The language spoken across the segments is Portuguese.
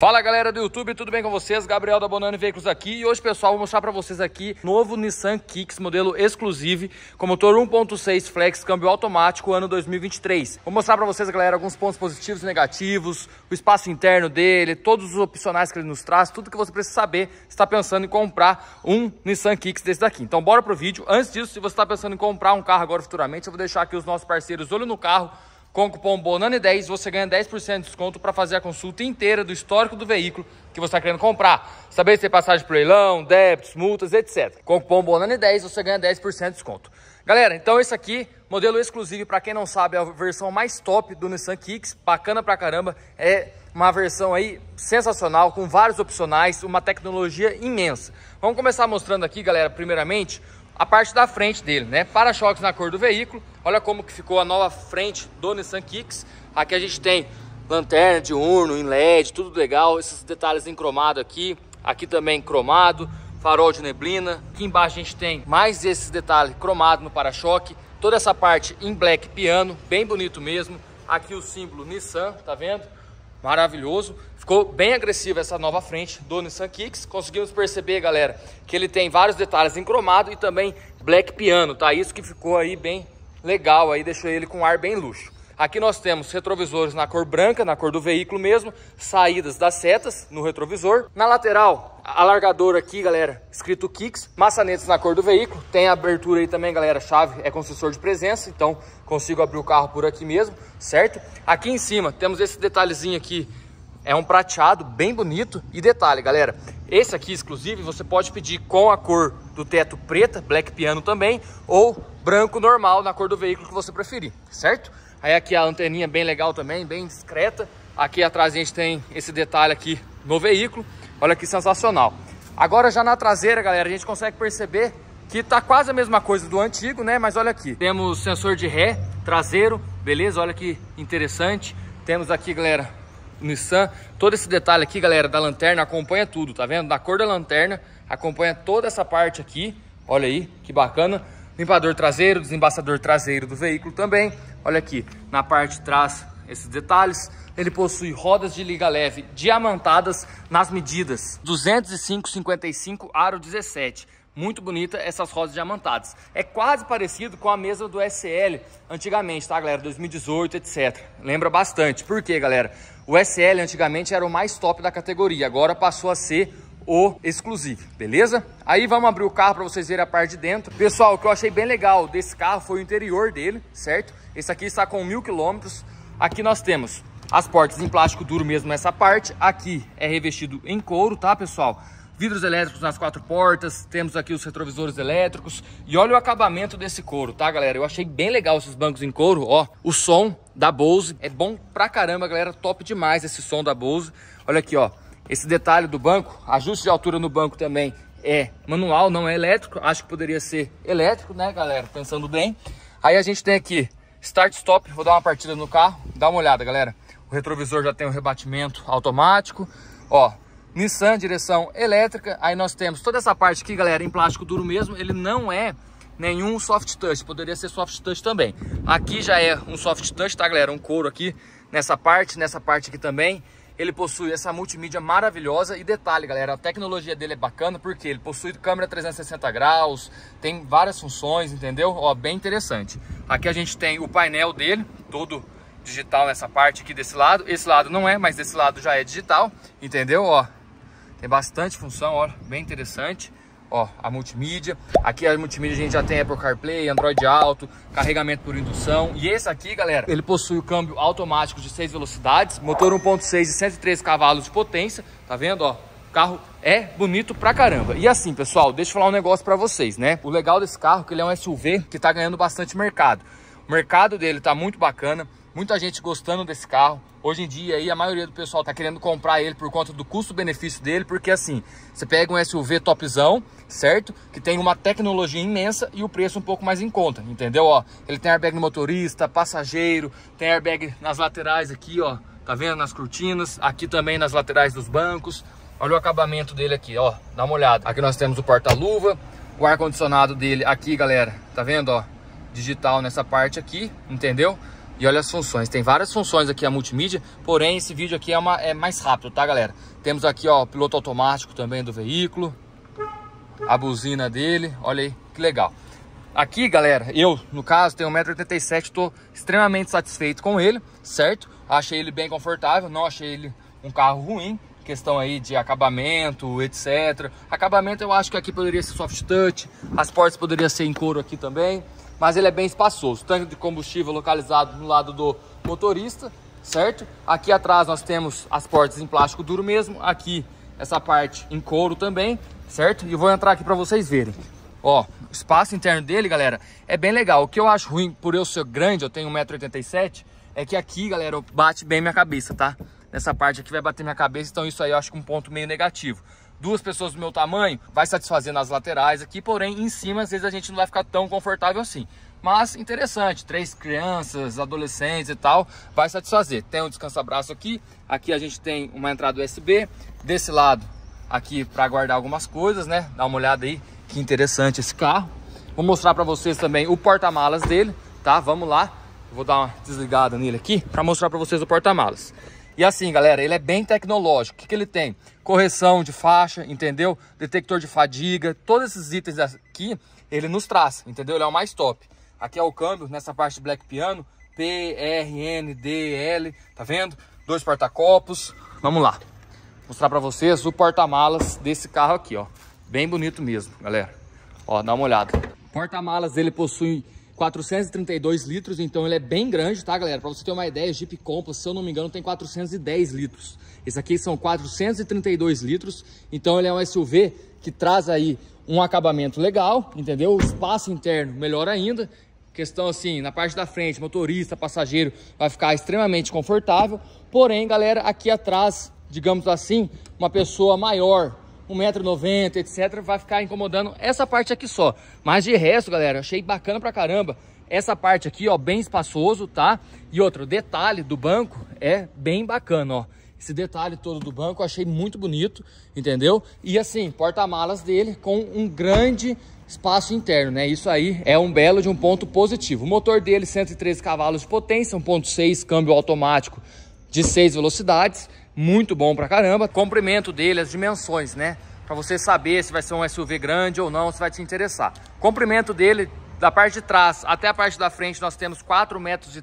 Fala galera do YouTube, tudo bem com vocês? Gabriel da Bonani Veículos aqui e hoje pessoal vou mostrar para vocês aqui novo Nissan Kicks, modelo exclusive com motor 1.6 flex, câmbio automático, ano 2023. Vou mostrar para vocês galera alguns pontos positivos e negativos, o espaço interno dele, todos os opcionais que ele nos traz, tudo que você precisa saber se está pensando em comprar um Nissan Kicks desse daqui. Então bora pro vídeo. Antes disso, se você está pensando em comprar um carro agora futuramente, eu vou deixar aqui os nossos parceiros Olho no Carro, com o cupom BONANE10 você ganha 10% de desconto para fazer a consulta inteira do histórico do veículo que você está querendo comprar. Saber se tem passagem para leilão, débitos, multas, etc. Com o cupom BONANE10 você ganha 10% de desconto. Galera, então esse aqui, modelo exclusivo, para quem não sabe, é a versão mais top do Nissan Kicks, bacana pra caramba, é uma versão aí sensacional, com vários opcionais, uma tecnologia imensa. Vamos começar mostrando aqui, galera, primeiramente, a parte da frente dele, né? Para-choques na cor do veículo. Olha como que ficou a nova frente do Nissan Kicks. Aqui a gente tem lanterna urno em LED, tudo legal. Esses detalhes em cromado aqui, aqui também cromado, farol de neblina. Aqui embaixo a gente tem mais esses detalhes cromado no para-choque. Toda essa parte em black piano, bem bonito mesmo. Aqui o símbolo Nissan, tá vendo? Maravilhoso. Ficou bem agressiva essa nova frente do Nissan Kicks. Conseguimos perceber, galera, que ele tem vários detalhes em cromado e também black piano, tá? Isso que ficou aí bem legal, aí deixou ele com um ar bem luxo. Aqui nós temos retrovisores na cor branca, na cor do veículo mesmo, saídas das setas no retrovisor. Na lateral, alargador aqui, galera, escrito Kicks, maçanetes na cor do veículo, tem abertura aí também, galera, chave é com sensor de presença, então consigo abrir o carro por aqui mesmo, certo? Aqui em cima temos esse detalhezinho aqui, é um prateado bem bonito. E detalhe, galera, esse aqui, exclusivo, você pode pedir com a cor do teto preta, black piano também, ou branco normal na cor do veículo que você preferir, certo? Aí aqui a anteninha bem legal também, bem discreta. Aqui atrás a gente tem esse detalhe aqui no veículo. Olha que sensacional. Agora já na traseira, galera, a gente consegue perceber que tá quase a mesma coisa do antigo, né? Mas olha aqui. Temos sensor de ré traseiro, beleza? Olha que interessante. Temos aqui, galera, Nissan. Todo esse detalhe aqui, galera, da lanterna acompanha tudo, tá vendo? Da cor da lanterna, acompanha toda essa parte aqui. Olha aí, que bacana. Limpador traseiro, desembaçador traseiro do veículo também. Olha aqui, na parte de trás, esses detalhes. Ele possui rodas de liga leve diamantadas nas medidas 205-55 aro 17. Muito bonita essas rodas diamantadas. É quase parecido com a mesa do SL antigamente, tá, galera? 2018, etc. Lembra bastante. Por quê, galera? O SL antigamente era o mais top da categoria. Agora passou a ser o exclusivo, beleza? Aí vamos abrir o carro para vocês verem a parte de dentro. Pessoal, o que eu achei bem legal desse carro foi o interior dele, certo? Esse aqui está com mil quilômetros. Aqui nós temos as portas em plástico duro mesmo nessa parte. Aqui é revestido em couro, tá, pessoal? vidros elétricos nas quatro portas, temos aqui os retrovisores elétricos e olha o acabamento desse couro, tá galera? Eu achei bem legal esses bancos em couro, ó, o som da Bose é bom pra caramba, galera, top demais esse som da Bose, olha aqui, ó, esse detalhe do banco, ajuste de altura no banco também é manual, não é elétrico. Acho que poderia ser elétrico, né, galera? Pensando bem. Aí a gente tem aqui start stop, vou dar uma partida no carro, dá uma olhada, galera. O retrovisor já tem o um rebatimento automático. Ó, Nissan direção elétrica. Aí nós temos toda essa parte aqui, galera, em plástico duro mesmo. Ele não é nenhum soft touch, poderia ser soft touch também. Aqui já é um soft touch, tá, galera? Um couro aqui nessa parte, nessa parte aqui também. Ele possui essa multimídia maravilhosa e detalhe, galera, a tecnologia dele é bacana porque ele possui câmera 360 graus, tem várias funções, entendeu? Ó, bem interessante. Aqui a gente tem o painel dele, todo digital nessa parte aqui desse lado. Esse lado não é, mas desse lado já é digital, entendeu? Ó, tem bastante função, ó, bem interessante. Ó, a multimídia. Aqui a multimídia a gente já tem Apple CarPlay, Android Auto, carregamento por indução. E esse aqui, galera, ele possui o câmbio automático de 6 velocidades, motor 1.6 de 103 cavalos de potência. Tá vendo, ó? O carro é bonito pra caramba. E assim, pessoal, deixa eu falar um negócio pra vocês, né? O legal desse carro é que ele é um SUV que tá ganhando bastante mercado. O mercado dele tá muito bacana. Muita gente gostando desse carro. Hoje em dia aí a maioria do pessoal tá querendo comprar ele por conta do custo-benefício dele, porque assim, você pega um SUV topzão, certo? Que tem uma tecnologia imensa e o preço um pouco mais em conta, entendeu? Ó, ele tem airbag no motorista, passageiro, tem airbag nas laterais aqui, ó, tá vendo? Nas cortinas, aqui também nas laterais dos bancos. Olha o acabamento dele aqui, ó, dá uma olhada. Aqui nós temos o porta-luva, o ar-condicionado dele aqui, galera, tá vendo, ó? Digital nessa parte aqui, entendeu? E olha as funções, tem várias funções aqui a multimídia, porém esse vídeo aqui é, uma, é mais rápido, tá galera? Temos aqui ó, piloto automático também do veículo, a buzina dele, olha aí que legal. Aqui galera, eu no caso tenho 1,87m, estou extremamente satisfeito com ele, certo? Achei ele bem confortável, não achei ele um carro ruim, questão aí de acabamento, etc. Acabamento eu acho que aqui poderia ser soft touch, as portas poderiam ser em couro aqui também, mas ele é bem espaçoso. Tanque de combustível localizado no lado do motorista, certo? Aqui atrás nós temos as portas em plástico duro mesmo, aqui essa parte em couro também, certo? E vou entrar aqui para vocês verem. Ó, o espaço interno dele, galera, é bem legal. O que eu acho ruim, por eu ser grande, eu tenho 1,87m, é que aqui, galera, bate bem minha cabeça, tá? Nessa parte aqui vai bater minha cabeça, então isso aí eu acho que é um ponto meio negativo duas pessoas do meu tamanho, vai satisfazer nas laterais aqui, porém em cima às vezes a gente não vai ficar tão confortável assim. Mas interessante, três crianças, adolescentes e tal, vai satisfazer. Tem um descansa-braço aqui, aqui a gente tem uma entrada USB, desse lado aqui para guardar algumas coisas, né? Dá uma olhada aí, que interessante esse carro. Vou mostrar para vocês também o porta-malas dele, tá? Vamos lá. Vou dar uma desligada nele aqui para mostrar para vocês o porta-malas. E assim, galera, ele é bem tecnológico. O que, que ele tem? Correção de faixa, entendeu? Detector de fadiga, todos esses itens aqui, ele nos traz, entendeu? Ele é o mais top. Aqui é o câmbio, nessa parte de Black Piano, P, R, N, D, L, tá vendo? Dois porta-copos. Vamos lá. mostrar para vocês o porta-malas desse carro aqui, ó. Bem bonito mesmo, galera. Ó, dá uma olhada. Porta-malas, ele possui 432 litros, então ele é bem grande, tá, galera? Para você ter uma ideia, Jeep Compass, se eu não me engano, tem 410 litros. Esse aqui são 432 litros, então ele é um SUV que traz aí um acabamento legal, entendeu? O espaço interno melhor ainda. Questão assim, na parte da frente, motorista, passageiro, vai ficar extremamente confortável. Porém, galera, aqui atrás, digamos assim, uma pessoa maior, 1,90m, etc. Vai ficar incomodando essa parte aqui só. Mas de resto, galera, achei bacana pra caramba. Essa parte aqui, ó, bem espaçoso, tá? E outro detalhe do banco é bem bacana, ó. Esse detalhe todo do banco eu achei muito bonito, entendeu? E assim, porta-malas dele com um grande espaço interno, né? Isso aí é um belo de um ponto positivo. O motor dele, 113 cavalos de potência, 1.6 câmbio automático de 6 velocidades muito bom pra caramba. Comprimento dele, as dimensões, né? Pra você saber se vai ser um SUV grande ou não, se vai te interessar. Comprimento dele, da parte de trás até a parte da frente, nós temos 4,31 metros. E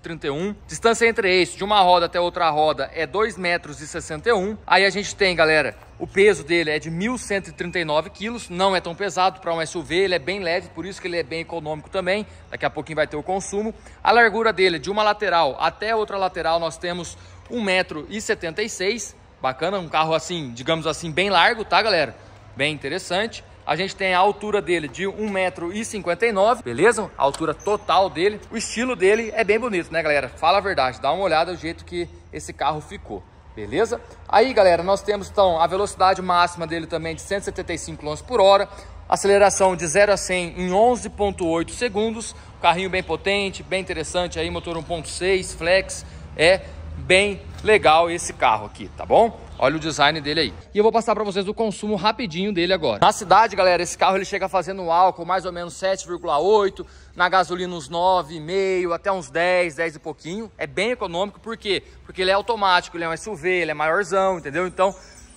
Distância entre eixos, de uma roda até outra roda, é 2,61 metros. E Aí a gente tem, galera, o peso dele é de 1.139 quilos, não é tão pesado para um SUV, ele é bem leve, por isso que ele é bem econômico também. Daqui a pouquinho vai ter o consumo. A largura dele, de uma lateral até outra lateral, nós temos 1,76m. Bacana, um carro assim, digamos assim, bem largo, tá, galera? Bem interessante. A gente tem a altura dele de 1,59m, beleza? A altura total dele. O estilo dele é bem bonito, né, galera? Fala a verdade, dá uma olhada o jeito que esse carro ficou, beleza? Aí, galera, nós temos, então, a velocidade máxima dele também de 175 km por hora. Aceleração de 0 a 100 em 11,8 segundos. Carrinho bem potente, bem interessante aí, motor 1.6, flex, é bem legal esse carro aqui, tá bom? Olha o design dele aí. E eu vou passar para vocês o consumo rapidinho dele agora. Na cidade, galera, esse carro ele chega fazendo um álcool mais ou menos 7,8, na gasolina uns 9,5, até uns 10, 10 e pouquinho. É bem econômico, por quê? Porque ele é automático, ele é um SUV, ele é maiorzão, entendeu? Então,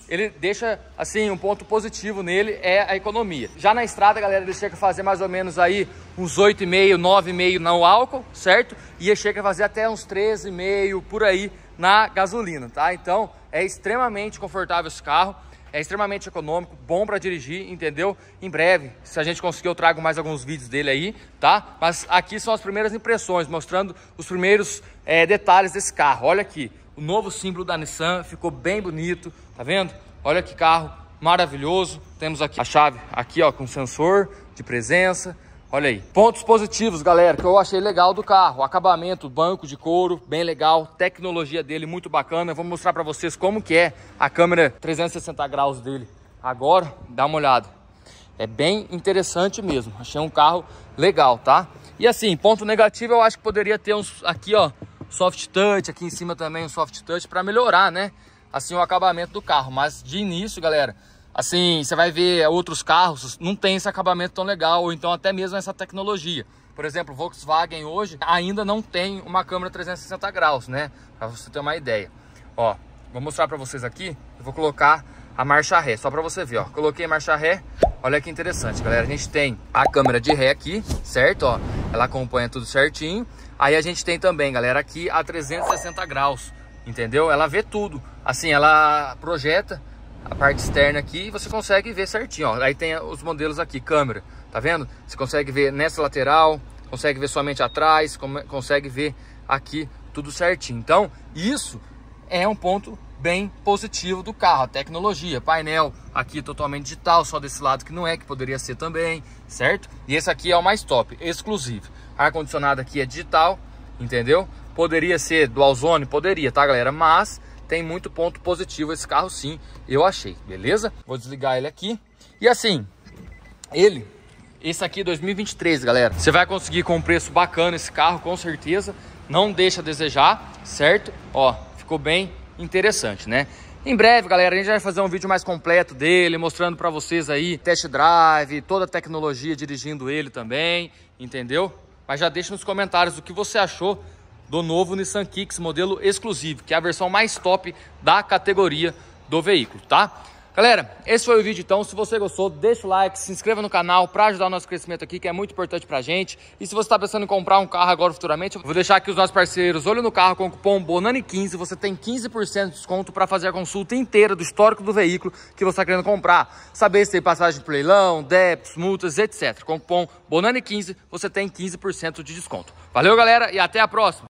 ele deixa, assim, um ponto positivo nele é a economia. Já na estrada, galera, ele chega a fazer mais ou menos aí uns 8,5, 9,5 no álcool, certo? E chega a fazer até uns 13,5 por aí na gasolina, tá? Então, é extremamente confortável esse carro. É extremamente econômico, bom para dirigir, entendeu? Em breve, se a gente conseguir, eu trago mais alguns vídeos dele aí, tá? Mas aqui são as primeiras impressões, mostrando os primeiros é, detalhes desse carro. Olha aqui, o novo símbolo da Nissan, ficou bem bonito, tá vendo? Olha que carro maravilhoso. Temos aqui a chave aqui, ó, com sensor de presença. Olha aí. Pontos positivos, galera, que eu achei legal do carro. Acabamento, banco de couro, bem legal. Tecnologia dele muito bacana. Eu vou mostrar para vocês como que é a câmera 360 graus dele. Agora, dá uma olhada. É bem interessante mesmo. Achei um carro legal, tá? E assim, ponto negativo, eu acho que poderia ter uns aqui, ó, soft touch, aqui em cima também um soft touch para melhorar, né? Assim o acabamento do carro, mas de início, galera, assim, você vai ver outros carros não tem esse acabamento tão legal ou então até mesmo essa tecnologia. Por exemplo, Volkswagen hoje ainda não tem uma câmera 360 graus, né? Para você ter uma ideia. Ó, vou mostrar para vocês aqui, eu vou colocar a marcha ré, só para você ver, ó. Coloquei marcha ré, olha que interessante, galera. A gente tem a câmera de ré aqui, certo? Ó, ela acompanha tudo certinho. Aí a gente tem também, galera, aqui a 360 graus, entendeu? Ela vê tudo. Assim, ela projeta a parte externa aqui e você consegue ver certinho, ó. Aí tem os modelos aqui, câmera, tá vendo? Você consegue ver nessa lateral, consegue ver somente atrás, consegue ver aqui tudo certinho. Então, isso é um ponto bem positivo do carro, a tecnologia, painel aqui totalmente digital, só desse lado que não é, que poderia ser também, certo? E esse aqui é o mais top, exclusivo. Ar-condicionado aqui é digital, entendeu? Poderia ser dualzone? Poderia, tá galera? Mas tem muito ponto positivo esse carro sim, eu achei, beleza? Vou desligar ele aqui. E assim, ele, esse aqui é 2023, galera. Você vai conseguir com um preço bacana esse carro, com certeza. Não deixa a desejar, certo? Ó, ficou bem interessante, né? Em breve, galera, a gente vai fazer um vídeo mais completo dele, mostrando para vocês aí test drive, toda a tecnologia dirigindo ele também, entendeu? Mas já deixa nos comentários o que você achou do novo Nissan Kicks modelo exclusivo, que é a versão mais top da categoria do veículo, tá? Galera, esse foi o vídeo então. Se você gostou, deixa o like, se inscreva no canal para ajudar o nosso crescimento aqui, que é muito importante pra gente. E se você está pensando em comprar um carro agora futuramente, vou deixar aqui os nossos parceiros Olho no Carro com o cupom BONANI15. Você tem 15% de desconto para fazer a consulta inteira do histórico do veículo que você está querendo comprar. Saber se tem passagem de leilão, débitos, multas, etc. Com o cupom BONANI15, você tem 15% de desconto. Valeu, galera, e até a próxima!